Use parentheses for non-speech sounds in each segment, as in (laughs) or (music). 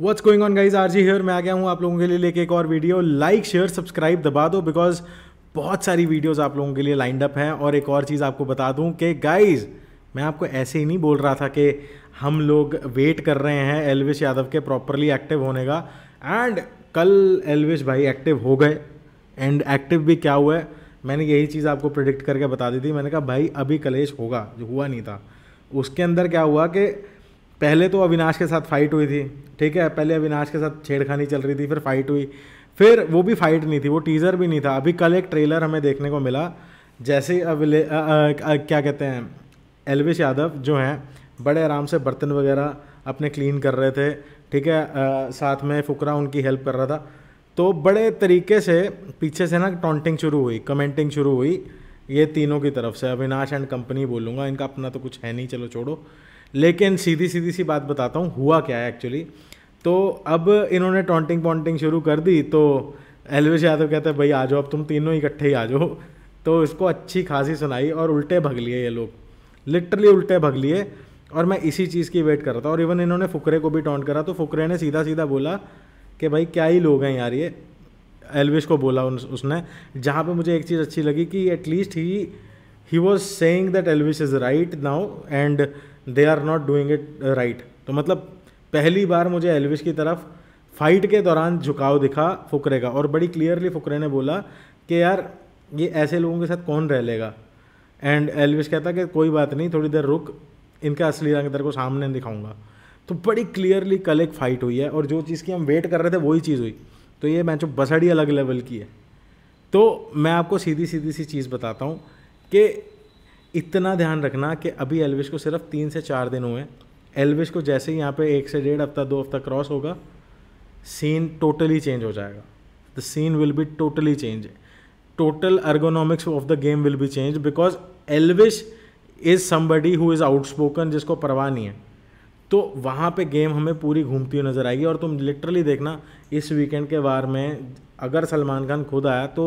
what's going on guys R G here मैं आ गया हूँ आप लोगों के लिए लेके एक और वीडियो लाइक शेयर सब्सक्राइब दबा दो बिकॉज बहुत सारी वीडियोस आप लोगों के लिए लाइंड अप हैं और एक और चीज़ आपको बता दूँ कि गाइज़ मैं आपको ऐसे ही नहीं बोल रहा था कि हम लोग वेट कर रहे हैं एलविश यादव के प्रॉपरली एक्टिव होने का एंड कल एलविश भाई एक्टिव हो गए एंड एक्टिव भी क्या हुआ है मैंने यही चीज़ आपको प्रिडिक्ट करके बता दी थी मैंने कहा भाई अभी कलेश होगा जो हुआ नहीं था उसके अंदर क्या हुआ कि पहले तो अविनाश के साथ फाइट हुई थी ठीक है पहले अविनाश के साथ छेड़खानी चल रही थी फिर फाइट हुई फिर वो भी फाइट नहीं थी वो टीज़र भी नहीं था अभी कल एक ट्रेलर हमें देखने को मिला जैसे अविले क्या कहते हैं एलविश यादव जो हैं बड़े आराम से बर्तन वगैरह अपने क्लीन कर रहे थे ठीक है आ, साथ में फुकरा उनकी हेल्प कर रहा था तो बड़े तरीके से पीछे से ना टॉन्टिंग शुरू हुई कमेंटिंग शुरू हुई ये तीनों की तरफ से अविनाश एंड कंपनी बोलूँगा इनका अपना तो कुछ है नहीं चलो छोड़ो लेकिन सीधी सीधी सी बात बताता हूँ हुआ क्या है एक्चुअली तो अब इन्होंने टॉन्टिंग पॉन्टिंग शुरू कर दी तो एलवेश यादव कहते हैं भाई आ जाओ अब तुम तीनों इकट्ठे ही आ जाओ (laughs) तो इसको अच्छी खासी सुनाई और उल्टे भग लिए ये लोग लिटरली उल्टे भग लिए और मैं इसी चीज़ की वेट कर रहा था और इवन इन्होंने फुकरे को भी टॉन्ट करा तो फुकरे ने सीधा सीधा बोला कि भाई क्या ही लोग हैं यार ये एलविश को बोला उन, उसने जहाँ पे मुझे एक चीज़ अच्छी लगी कि at least he he was saying that Elvish is right now and they are not doing it right तो मतलब पहली बार मुझे एलविश की तरफ फाइट के दौरान झुकाव दिखा फुकरे का और बड़ी क्लियरली फुकरे ने बोला कि यार ये ऐसे लोगों के साथ कौन रह लेगा एंड एलविश कहता कि कोई बात नहीं थोड़ी देर रुक इनका असली रंग तेरे को सामने दिखाऊंगा तो बड़ी क्लियरली कल एक फ़ाइट हुई है और जो चीज़ की हम वेट कर रहे थे वही चीज़ हुई तो ये मैच बसड़ी अलग लेवल की है तो मैं आपको सीधी सीधी सी चीज़ बताता हूँ कि इतना ध्यान रखना कि अभी एलविश को सिर्फ तीन से चार दिन हुए एलविश को जैसे ही यहाँ पे एक से डेढ़ हफ्ता दो हफ्ता क्रॉस होगा सीन टोटली चेंज हो जाएगा the scene will be totally change total ergonomics of the game will be change because Elvish is somebody who is outspoken जिसको परवाह नहीं है तो वहाँ पे गेम हमें पूरी घूमती हुई नज़र आएगी और तुम लिटरली देखना इस वीकेंड के बार में अगर सलमान खान खुद आया तो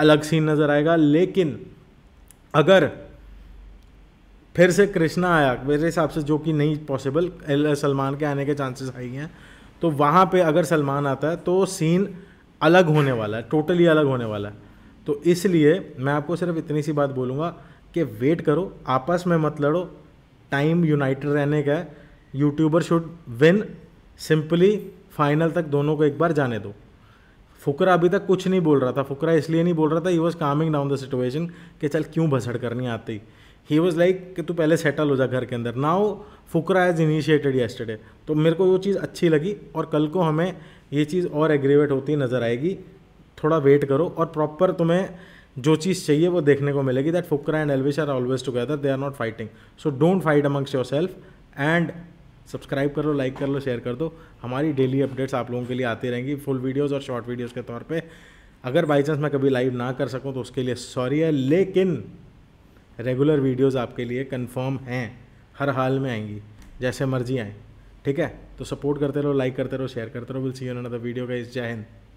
अलग सीन नज़र आएगा लेकिन अगर फिर से कृष्णा आया मेरे हिसाब से जो कि नहीं पॉसिबल सलमान के आने के चांसेस आई हैं तो वहाँ पे अगर सलमान आता है तो सीन अलग होने वाला है टोटली अलग होने वाला है तो इसलिए मैं आपको सिर्फ इतनी सी बात बोलूँगा कि वेट करो आपस में मत लड़ो टाइम यूनाइटेड रहने का है YouTuber should win simply final तक दोनों को एक बार जाने दो फुकरा अभी तक कुछ नहीं बोल रहा था फुकरा इसलिए नहीं बोल रहा था he was coming down the situation कि चल क्यों भसड़ करनी आती ही वॉज लाइक कि तू पहले सेटल हो जा घर के अंदर now Fukra as initiated yesterday तो मेरे को वो चीज़ अच्छी लगी और कल को हमें ये चीज़ और एग्रीवेट होती नज़र आएगी थोड़ा वेट करो और प्रॉपर तुम्हें जो चीज़ चाहिए वो देखने को मिलेगी that Fukra and Elvish are always together they are not fighting so don't fight amongst yourself and subscribe कर लो लाइक कर लो शेयर कर दो हमारी डेली अपडेट्स आप लोगों के लिए आती रहेंगी फुल वीडियोज़ और शॉर्ट वीडियोज़ के तौर पर अगर बाई चांस मैं कभी लाइव ना कर सकूँ तो उसके लिए सॉरी है लेकिन रेगुलर वीडियोज़ आपके लिए कन्फर्म हैं हर हाल में आएंगी जैसे मर्जी आएँ ठीक है तो सपोर्ट करते रहो लाइक करते रहो शेयर करते रहो will see you another video का इस जय हिंद